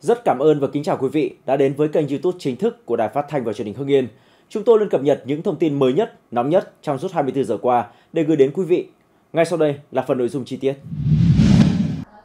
Rất cảm ơn và kính chào quý vị đã đến với kênh YouTube chính thức của Đài Phát thanh và Truyền hình Hưng Yên. Chúng tôi luôn cập nhật những thông tin mới nhất, nóng nhất trong suốt 24 giờ qua để gửi đến quý vị. Ngay sau đây là phần nội dung chi tiết.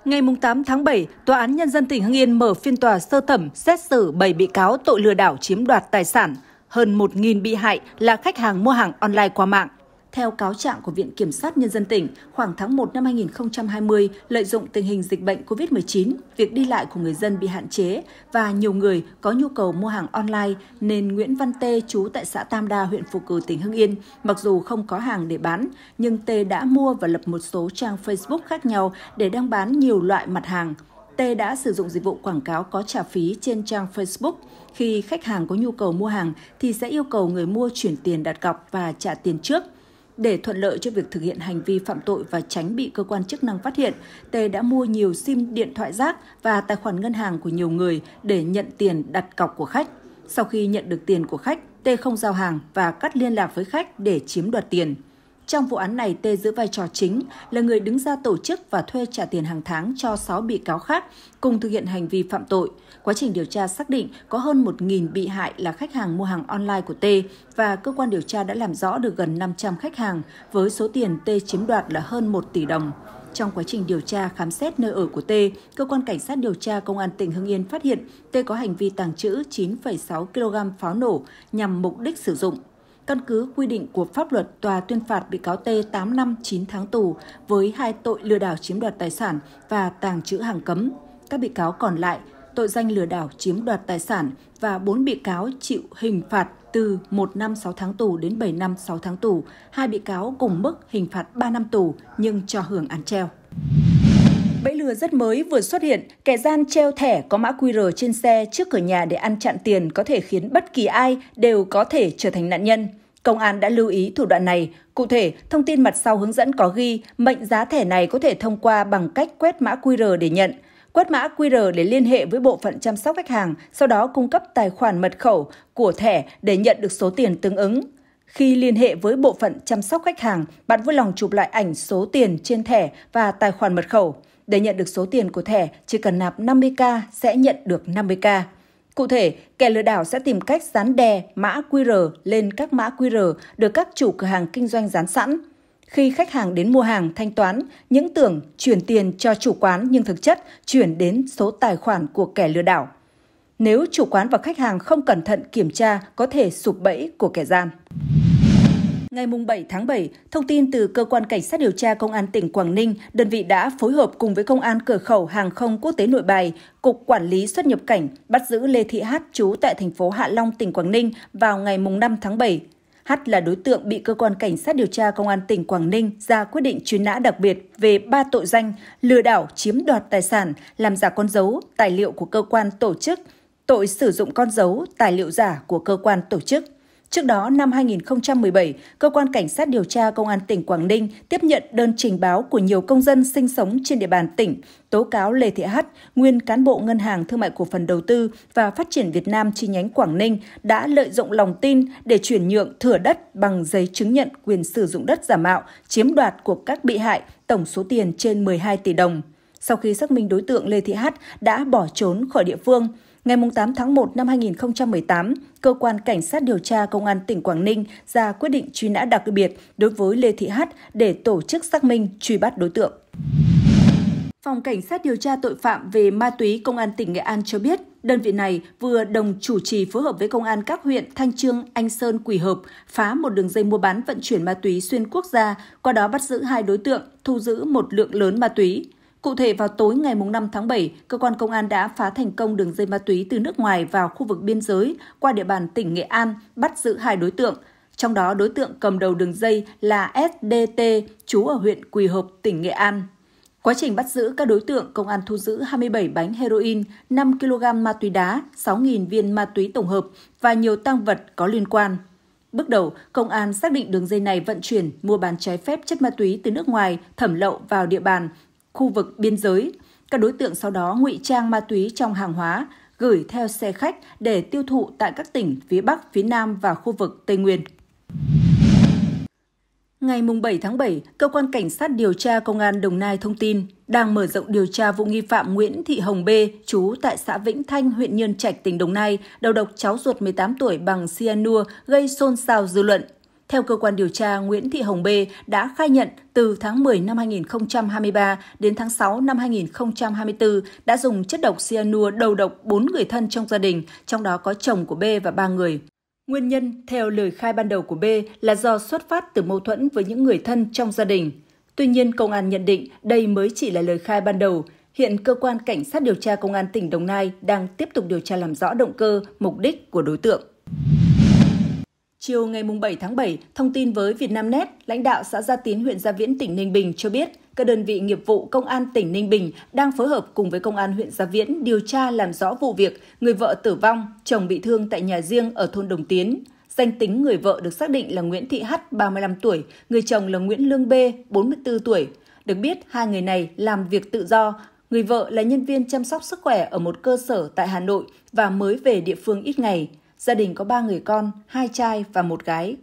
Ngày 8 tháng 7, Tòa án Nhân dân tỉnh Hưng Yên mở phiên tòa sơ thẩm xét xử 7 bị cáo tội lừa đảo chiếm đoạt tài sản. Hơn 1.000 bị hại là khách hàng mua hàng online qua mạng – theo cáo trạng của Viện Kiểm sát Nhân dân tỉnh, khoảng tháng 1 năm 2020, lợi dụng tình hình dịch bệnh COVID-19, việc đi lại của người dân bị hạn chế và nhiều người có nhu cầu mua hàng online nên Nguyễn Văn Tê trú tại xã Tam Đa, huyện Phù Cử, tỉnh Hưng Yên, mặc dù không có hàng để bán, nhưng Tê đã mua và lập một số trang Facebook khác nhau để đăng bán nhiều loại mặt hàng. Tê đã sử dụng dịch vụ quảng cáo có trả phí trên trang Facebook. Khi khách hàng có nhu cầu mua hàng thì sẽ yêu cầu người mua chuyển tiền đặt cọc và trả tiền trước – để thuận lợi cho việc thực hiện hành vi phạm tội và tránh bị cơ quan chức năng phát hiện, Tê đã mua nhiều SIM điện thoại rác và tài khoản ngân hàng của nhiều người để nhận tiền đặt cọc của khách. Sau khi nhận được tiền của khách, Tê không giao hàng và cắt liên lạc với khách để chiếm đoạt tiền. Trong vụ án này, T giữ vai trò chính là người đứng ra tổ chức và thuê trả tiền hàng tháng cho 6 bị cáo khác cùng thực hiện hành vi phạm tội. Quá trình điều tra xác định có hơn 1.000 bị hại là khách hàng mua hàng online của T và cơ quan điều tra đã làm rõ được gần 500 khách hàng với số tiền T chiếm đoạt là hơn 1 tỷ đồng. Trong quá trình điều tra khám xét nơi ở của T, cơ quan cảnh sát điều tra công an tỉnh Hưng Yên phát hiện T có hành vi tàng trữ 9,6 kg pháo nổ nhằm mục đích sử dụng. Căn cứ quy định của pháp luật, tòa tuyên phạt bị cáo T 8 năm 9 tháng tù với hai tội lừa đảo chiếm đoạt tài sản và tàng trữ hàng cấm. Các bị cáo còn lại tội danh lừa đảo chiếm đoạt tài sản và 4 bị cáo chịu hình phạt từ 1 năm 6 tháng tù đến 7 năm 6 tháng tù, hai bị cáo cùng mức hình phạt 3 năm tù nhưng cho hưởng án treo. Bẫy lừa rất mới vừa xuất hiện, kẻ gian treo thẻ có mã QR trên xe trước cửa nhà để ăn chặn tiền có thể khiến bất kỳ ai đều có thể trở thành nạn nhân. Công an đã lưu ý thủ đoạn này. Cụ thể, thông tin mặt sau hướng dẫn có ghi mệnh giá thẻ này có thể thông qua bằng cách quét mã QR để nhận. Quét mã QR để liên hệ với bộ phận chăm sóc khách hàng, sau đó cung cấp tài khoản mật khẩu của thẻ để nhận được số tiền tương ứng. Khi liên hệ với bộ phận chăm sóc khách hàng, bạn vui lòng chụp lại ảnh số tiền trên thẻ và tài khoản mật khẩu. Để nhận được số tiền của thẻ, chỉ cần nạp 50k sẽ nhận được 50k. Cụ thể, kẻ lừa đảo sẽ tìm cách dán đè mã QR lên các mã QR được các chủ cửa hàng kinh doanh dán sẵn. Khi khách hàng đến mua hàng thanh toán, những tưởng chuyển tiền cho chủ quán nhưng thực chất chuyển đến số tài khoản của kẻ lừa đảo. Nếu chủ quán và khách hàng không cẩn thận kiểm tra, có thể sụp bẫy của kẻ gian. Ngày 7 tháng 7, thông tin từ Cơ quan Cảnh sát điều tra Công an tỉnh Quảng Ninh, đơn vị đã phối hợp cùng với Công an Cửa khẩu Hàng không Quốc tế Nội Bài, Cục Quản lý xuất nhập cảnh bắt giữ Lê Thị Hát trú tại thành phố Hạ Long, tỉnh Quảng Ninh vào ngày 5 tháng 7. Hát là đối tượng bị Cơ quan Cảnh sát điều tra Công an tỉnh Quảng Ninh ra quyết định truy nã đặc biệt về ba tội danh lừa đảo chiếm đoạt tài sản, làm giả con dấu, tài liệu của cơ quan tổ chức, tội sử dụng con dấu, tài liệu giả của cơ quan tổ chức. Trước đó, năm 2017, Cơ quan Cảnh sát điều tra Công an tỉnh Quảng Ninh tiếp nhận đơn trình báo của nhiều công dân sinh sống trên địa bàn tỉnh, tố cáo Lê Thị Hát, nguyên cán bộ Ngân hàng Thương mại Cổ phần Đầu tư và Phát triển Việt Nam chi nhánh Quảng Ninh đã lợi dụng lòng tin để chuyển nhượng thửa đất bằng giấy chứng nhận quyền sử dụng đất giả mạo, chiếm đoạt của các bị hại tổng số tiền trên 12 tỷ đồng. Sau khi xác minh đối tượng Lê Thị Hát đã bỏ trốn khỏi địa phương, Ngày 8 tháng 1 năm 2018, Cơ quan Cảnh sát điều tra Công an tỉnh Quảng Ninh ra quyết định truy nã đặc biệt đối với Lê Thị Hát để tổ chức xác minh truy bắt đối tượng. Phòng Cảnh sát điều tra tội phạm về ma túy Công an tỉnh Nghệ An cho biết, đơn vị này vừa đồng chủ trì phối hợp với Công an các huyện Thanh Trương, Anh Sơn, Quỳ Hợp phá một đường dây mua bán vận chuyển ma túy xuyên quốc gia, qua đó bắt giữ hai đối tượng, thu giữ một lượng lớn ma túy. Cụ thể vào tối ngày 5 tháng 7, cơ quan công an đã phá thành công đường dây ma túy từ nước ngoài vào khu vực biên giới qua địa bàn tỉnh Nghệ An, bắt giữ hai đối tượng. Trong đó đối tượng cầm đầu đường dây là SDT, trú ở huyện Quỳ Hợp, tỉnh Nghệ An. Quá trình bắt giữ các đối tượng, công an thu giữ 27 bánh heroin, 5 kg ma túy đá, 6.000 viên ma túy tổng hợp và nhiều tăng vật có liên quan. Bước đầu, công an xác định đường dây này vận chuyển, mua bán trái phép chất ma túy từ nước ngoài, thẩm lậu vào địa bàn khu vực biên giới. Các đối tượng sau đó ngụy trang ma túy trong hàng hóa, gửi theo xe khách để tiêu thụ tại các tỉnh phía Bắc, phía Nam và khu vực Tây Nguyên. Ngày 7 tháng 7, Cơ quan Cảnh sát điều tra Công an Đồng Nai thông tin đang mở rộng điều tra vụ nghi phạm Nguyễn Thị Hồng B, trú tại xã Vĩnh Thanh, huyện Nhân Trạch, tỉnh Đồng Nai, đầu độc cháu ruột 18 tuổi bằng cyanua gây xôn xao dư luận theo cơ quan điều tra, Nguyễn Thị Hồng Bê đã khai nhận từ tháng 10 năm 2023 đến tháng 6 năm 2024 đã dùng chất độc cyanua đầu độc 4 người thân trong gia đình, trong đó có chồng của Bê và 3 người. Nguyên nhân, theo lời khai ban đầu của B, là do xuất phát từ mâu thuẫn với những người thân trong gia đình. Tuy nhiên, công an nhận định đây mới chỉ là lời khai ban đầu. Hiện cơ quan cảnh sát điều tra công an tỉnh Đồng Nai đang tiếp tục điều tra làm rõ động cơ, mục đích của đối tượng. Chiều ngày 7 tháng 7, thông tin với Vietnamnet, lãnh đạo xã Gia Tiến, huyện Gia Viễn, tỉnh Ninh Bình cho biết, các đơn vị nghiệp vụ Công an tỉnh Ninh Bình đang phối hợp cùng với Công an huyện Gia Viễn điều tra làm rõ vụ việc người vợ tử vong, chồng bị thương tại nhà riêng ở thôn Đồng Tiến. Danh tính người vợ được xác định là Nguyễn Thị H, 35 tuổi, người chồng là Nguyễn Lương B, 44 tuổi. Được biết, hai người này làm việc tự do, người vợ là nhân viên chăm sóc sức khỏe ở một cơ sở tại Hà Nội và mới về địa phương ít ngày. Gia đình có ba người con, hai trai và một gái.